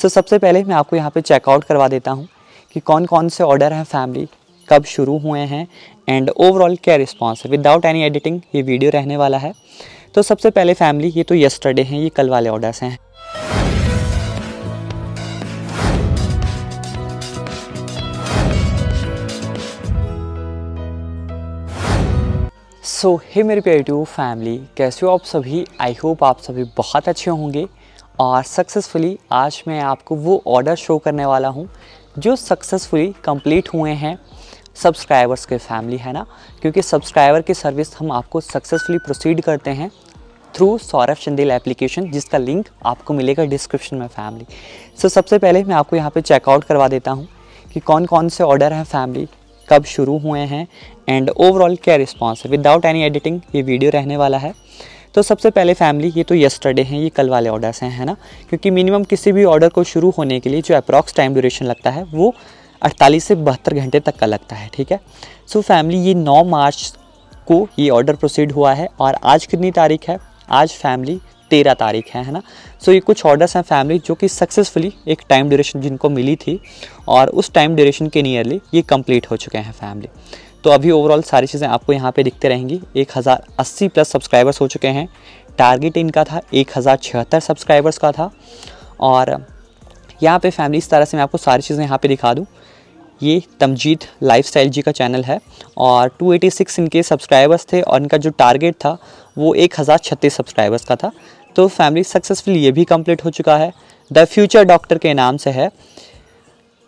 सो so, सबसे पहले मैं आपको यहाँ पे चेकआउट करवा देता हूँ कि कौन कौन से ऑर्डर हैं फैमिली कब शुरू हुए हैं एंड ओवरऑल क्या रिस्पॉन्स है विदाउट एनी एडिटिंग ये वीडियो रहने वाला है तो सबसे पहले फैमिली ये तो यस्टरडे हैं ये कल वाले ऑर्डर्स हैं सो हे hey, मेरे टू फैमिली कैसे हो आप सभी आई होप आप सभी बहुत अच्छे होंगे और सक्सेसफुली आज मैं आपको वो ऑर्डर शो करने वाला हूँ जो सक्सेसफुली कंप्लीट हुए हैं सब्सक्राइबर्स के फैमिली है ना क्योंकि सब्सक्राइबर की सर्विस हम आपको सक्सेसफुली प्रोसीड करते हैं थ्रू सौरभ चंदेल एप्लीकेशन जिसका लिंक आपको मिलेगा डिस्क्रिप्शन में फैमिली सो so, सबसे पहले मैं आपको यहाँ पर चेकआउट करवा देता हूँ कि कौन कौन से ऑर्डर हैं फैमिली कब शुरू हुए हैं एंड ओवरऑल क्या रिस्पॉन्स है विदाउट एनी एडिटिंग ये वीडियो रहने वाला है तो सबसे पहले फैमिली ये तो यस्टरडे हैं ये कल वाले ऑर्डर्स हैं है ना क्योंकि मिनिमम किसी भी ऑर्डर को शुरू होने के लिए जो अप्रॉक्स टाइम ड्यूरेशन लगता है वो 48 से बहत्तर घंटे तक का लगता है ठीक है सो so, फैमिली ये 9 मार्च को ये ऑर्डर प्रोसीड हुआ है और आज कितनी तारीख है आज फैमिली तेरह तारीख है है ना सो so, ये कुछ ऑर्डर्स हैं फैमिली जो कि सक्सेसफुली एक टाइम ड्यूरेशन जिनको मिली थी और उस टाइम ड्यूरेशन के नियरली ये कंप्लीट हो चुके हैं फैमिली तो अभी ओवरऑल सारी चीज़ें आपको यहाँ पे दिखते रहेंगी एक हज़ार अस्सी प्लस सब्सक्राइबर्स हो चुके हैं टारगेट इनका था एक हज़ार छिहत्तर सब्सक्राइबर्स का था और यहाँ पे फैमिली इस तरह से मैं आपको सारी चीज़ें यहाँ पे दिखा दूँ ये तमजीद लाइफ जी का चैनल है और टू इनके सब्सक्राइबर्स थे और इनका जो टारगेट था वो एक हज़ार छत्तीस सब्सक्राइबर्स का था तो फैमिली सक्सेसफुली ये भी कम्प्लीट हो चुका है द फ्यूचर डॉक्टर के नाम से है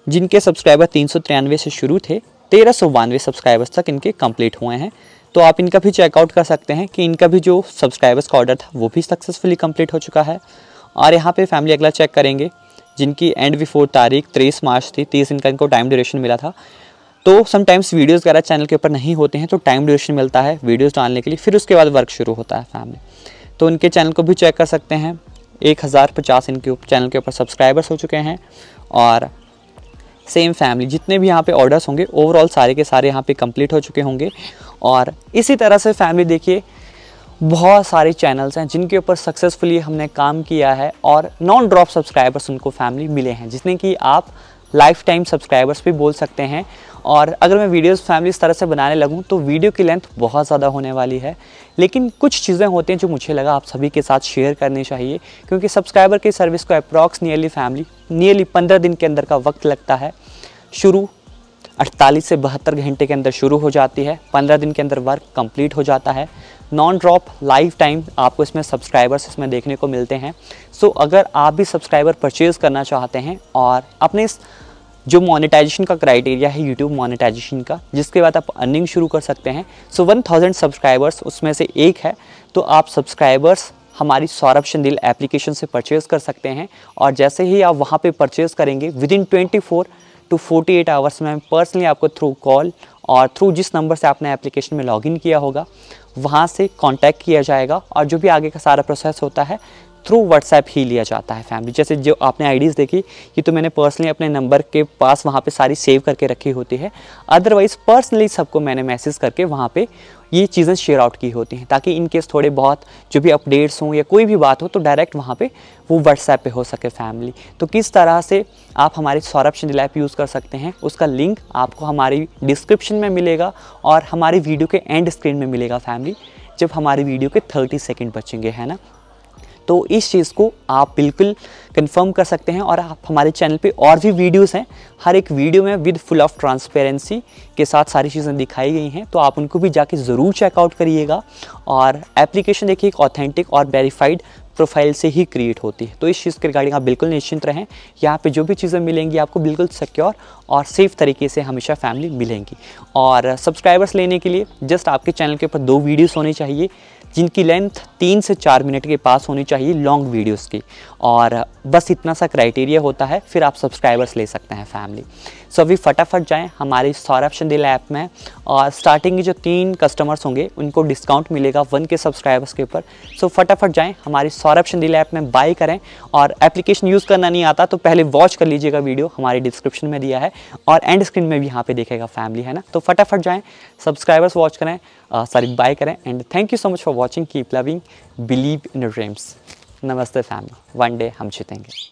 जिनके सब्सक्राइबर तीन से शुरू थे तेरह सौ बानवे सब्सक्राइबर्स तक इनके कंप्लीट हुए हैं तो आप इनका भी चेकआउट कर सकते हैं कि इनका भी जो सब्सक्राइबर्स का ऑर्डर था वो भी सक्सेसफुली कंप्लीट हो चुका है और यहाँ पे फैमिली अगला चेक करेंगे जिनकी एंड बिफोर तारीख तेईस मार्च थी तीस दिन का इनको टाइम ड्यूरेशन मिला था तो समटाइम्स वीडियोज़ वगैरह चैनल के ऊपर नहीं होते हैं तो टाइम ड्यूरेशन मिलता है वीडियोज़ डालने के लिए फिर उसके बाद वर्क शुरू होता है फैमिली तो उनके चैनल को भी चेक कर सकते हैं एक हज़ार पचास इनके चैनल के ऊपर सब्सक्राइबर्स हो चुके हैं और सेम फैमिली जितने भी यहाँ पे ऑर्डर्स होंगे ओवरऑल सारे के सारे यहाँ पे कंप्लीट हो चुके होंगे और इसी तरह से फैमिली देखिए बहुत सारे चैनल्स हैं जिनके ऊपर सक्सेसफुली हमने काम किया है और नॉन ड्रॉप सब्सक्राइबर्स उनको फैमिली मिले हैं जिसने कि आप लाइफ टाइम सब्सक्राइबर्स भी बोल सकते हैं और अगर मैं वीडियोस फैमिली इस तरह से बनाने लगूँ तो वीडियो की लेंथ बहुत ज़्यादा होने वाली है लेकिन कुछ चीज़ें होती हैं जो मुझे लगा आप सभी के साथ शेयर करनी चाहिए क्योंकि सब्सक्राइबर की सर्विस को अप्रॉक्स नियरली फैमिली नियरली पंद्रह दिन के अंदर का वक्त लगता है शुरू 48 से बहत्तर घंटे के अंदर शुरू हो जाती है 15 दिन के अंदर वर्क कंप्लीट हो जाता है नॉन ड्रॉप लाइफ टाइम आपको इसमें सब्सक्राइबर्स इसमें देखने को मिलते हैं सो so, अगर आप भी सब्सक्राइबर परचेज़ करना चाहते हैं और अपने इस जो मोनेटाइजेशन का क्राइटेरिया है यूट्यूब मोनेटाइजेशन का जिसके बाद आप अर्निंग शुरू कर सकते हैं सो वन थाउजेंड सब्सक्राइबर्स उसमें से एक है तो आप सब्सक्राइबर्स हमारी सौरभ चंदील एप्लीकेशन से परचेज़ कर सकते हैं और जैसे ही आप वहाँ पर परचेज़ करेंगे with in twenty four to 48 hours में पर्सनली आपको थ्रू कॉल और थ्रू जिस नंबर से आपने एप्लीकेशन में लॉगिन किया होगा वहाँ से कांटेक्ट किया जाएगा और जो भी आगे का सारा प्रोसेस होता है थ्रू व्हाट्सएप ही लिया जाता है फैमिली जैसे जो आपने आईडीज़ देखी ये तो मैंने पर्सनली अपने नंबर के पास वहाँ पे सारी सेव करके रखी होती है अदरवाइज़ पर्सनली सबको मैंने मैसेज करके वहाँ पे ये चीज़ें शेयर आउट की होती हैं ताकि इन केस थोड़े बहुत जो भी अपडेट्स हों या कोई भी बात हो तो डायरेक्ट वहाँ पे वो व्हाट्सएप पे हो सके फैमिली तो किस तरह से आप हमारे सौरभ चंदिल ऐप यूज़ कर सकते हैं उसका लिंक आपको हमारी डिस्क्रिप्शन में मिलेगा और हमारी वीडियो के एंड स्क्रीन में मिलेगा फैमिली जब हमारी वीडियो के थर्टी सेकेंड बचेंगे है ना तो इस चीज़ को आप बिल्कुल कंफर्म कर सकते हैं और आप हमारे चैनल पे और भी वीडियोस हैं हर एक वीडियो में विद फुल ऑफ ट्रांसपेरेंसी के साथ सारी चीज़ें दिखाई गई हैं तो आप उनको भी जाके ज़रूर चेकआउट करिएगा और एप्लीकेशन देखिए एक ऑथेंटिक और वेरीफाइड प्रोफाइल से ही क्रिएट होती है तो इस चीज़ के रिगार्डिंग आप बिल्कुल निश्चिंत रहें यहाँ पे जो भी चीज़ें मिलेंगी आपको बिल्कुल सिक्योर और सेफ तरीके से हमेशा फैमिली मिलेंगी और सब्सक्राइबर्स लेने के लिए जस्ट आपके चैनल के ऊपर दो वीडियोज़ होने चाहिए जिनकी लेंथ तीन से चार मिनट के पास होनी चाहिए लॉन्ग वीडियोस की और बस इतना सा क्राइटेरिया होता है फिर आप सब्सक्राइबर्स ले सकते हैं फैमिली सो अभी फटाफट जाएं हमारे सौरभ चंदेल ऐप में और स्टार्टिंग के जो तीन कस्टमर्स होंगे उनको डिस्काउंट मिलेगा वन के सब्सक्राइबर्स के ऊपर सो so फटाफट जाएँ हमारी ऑप्शन रिल ऐप में बाई करें और एप्लीकेशन यूज़ करना नहीं आता तो पहले वॉच कर लीजिएगा वीडियो हमारे डिस्क्रिप्शन में दिया है और एंड स्क्रीन में भी यहाँ पे देखेगा फैमिली है ना तो फटाफट जाए सब्सक्राइबर्स वॉच करें सॉरी बाय करें and thank you so much for watching keep loving believe in dreams नमस्ते फैमिली वन डे हम जीतेंगे